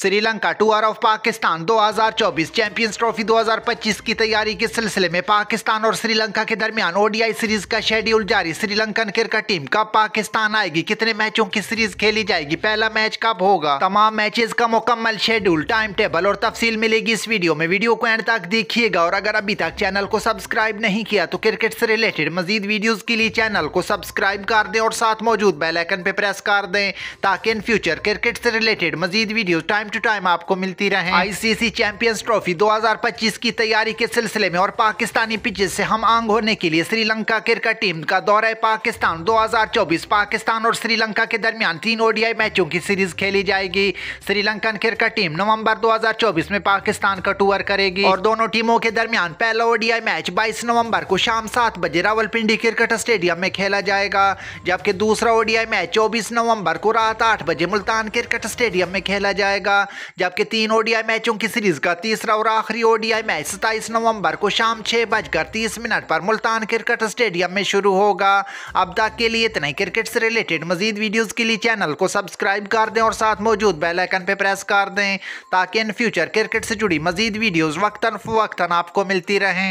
Sri Lanka tour of Pakistan 2024 champions trophy 2025 की तैयारी के सिलसिले में पाकिस्तान और श्रीलंका के दरमियान ओडीआई सीरीज का शेड्यूल जारी श्रीलंकन क्रिकेट टीम कब पाकिस्तान आएगी कितने मैचों की सीरीज खेली जाएगी पहला मैच कब होगा तमाम मैचेस का मुकम्मल शेड्यूल टाइम टेबल और तफसील मिलेगी इस वीडियो में वीडियो को एंड तक देखिएगा और अगर अभी तक चैनल को सब्सक्राइब नहीं किया तो क्रिकेट से रिलेटेड मजीद वीडियोज के लिए चैनल को सब्सक्राइब कर दें और साथ मौजूद बेलाइकन पे प्रेस कर दें ताकि इन फ्यूचर क्रिकेट से रिलेटेड मजीद video time time to time आपको मिलती रहे आईसीसी चैंपियंस ट्रॉफी 2025 की तैयारी के सिलसिले में और पाकिस्तानी पिचेस से हम आंग होने के लिए श्रीलंका क्रिकेट टीम का दौरा पाकिस्तान 2024 पाकिस्तान और श्रीलंका के दरमियान तीन ओडीआई मैचों की सीरीज खेली जाएगी श्रीलंकन क्रिकेट टीम नवंबर दो में पाकिस्तान का टूर करेगी और दोनों टीमों के दरमियान पहला ओडीआई मैच बाईस नवंबर को शाम सात बजे रावलपिंडी क्रिकेट स्टेडियम में खेला जाएगा जबकि दूसरा ओडीआई मैच चौबीस नवम्बर को रात आठ बजे मुल्तान क्रिकेट स्टेडियम में खेला जाएगा का जबकि तीन ओडीआई मैचों की सीरीज का तीसरा और आखिरी ओडीआई मैच सताईस नवंबर को शाम छह बजकर तीस मिनट पर मुल्तान क्रिकेट स्टेडियम में शुरू होगा अब तक के लिए इतने क्रिकेट से रिलेटेड मजीद वीडियोज़ के लिए चैनल को सब्सक्राइब कर दें और साथ मौजूद बेलाइकन पर प्रेस कर दें ताकि इन फ्यूचर क्रिकेट से जुड़ी मजीद वीडियोज़ वक्ता फ़वक्ता आपको मिलती रहें